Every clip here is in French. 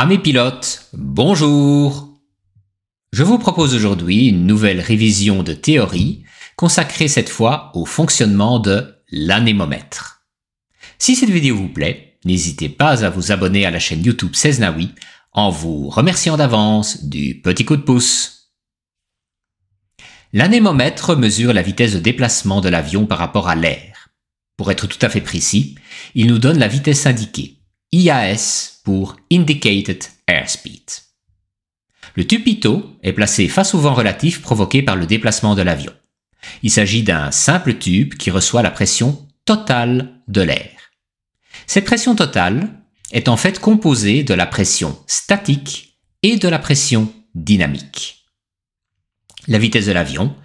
Amis pilotes, bonjour Je vous propose aujourd'hui une nouvelle révision de théorie, consacrée cette fois au fonctionnement de l'anémomètre. Si cette vidéo vous plaît, n'hésitez pas à vous abonner à la chaîne YouTube Cesnaoui en vous remerciant d'avance du petit coup de pouce. L'anémomètre mesure la vitesse de déplacement de l'avion par rapport à l'air. Pour être tout à fait précis, il nous donne la vitesse indiquée IAS pour Indicated Airspeed. Le tupito est placé face au vent relatif provoqué par le déplacement de l'avion. Il s'agit d'un simple tube qui reçoit la pression totale de l'air. Cette pression totale est en fait composée de la pression statique et de la pression dynamique. La vitesse de l'avion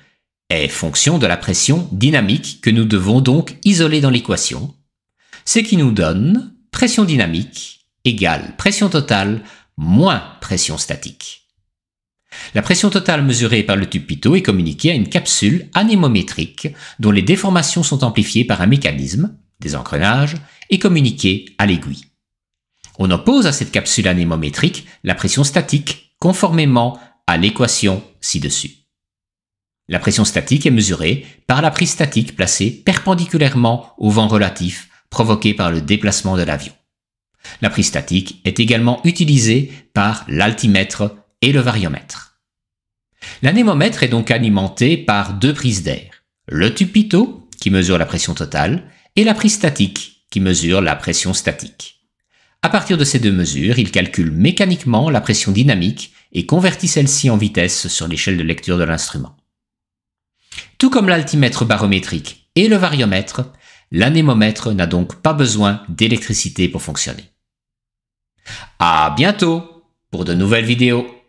est fonction de la pression dynamique que nous devons donc isoler dans l'équation, ce qui nous donne pression dynamique égale pression totale moins pression statique. La pression totale mesurée par le tube Pitot est communiquée à une capsule anémométrique dont les déformations sont amplifiées par un mécanisme, des engrenages, et communiquées à l'aiguille. On oppose à cette capsule anémométrique la pression statique conformément à l'équation ci-dessus. La pression statique est mesurée par la prise statique placée perpendiculairement au vent relatif provoquée par le déplacement de l'avion. La prise statique est également utilisée par l'altimètre et le variomètre. L'anémomètre est donc alimenté par deux prises d'air, le tupito qui mesure la pression totale, et la prise statique, qui mesure la pression statique. À partir de ces deux mesures, il calcule mécaniquement la pression dynamique et convertit celle-ci en vitesse sur l'échelle de lecture de l'instrument. Tout comme l'altimètre barométrique et le variomètre, L'anémomètre n'a donc pas besoin d'électricité pour fonctionner. À bientôt pour de nouvelles vidéos.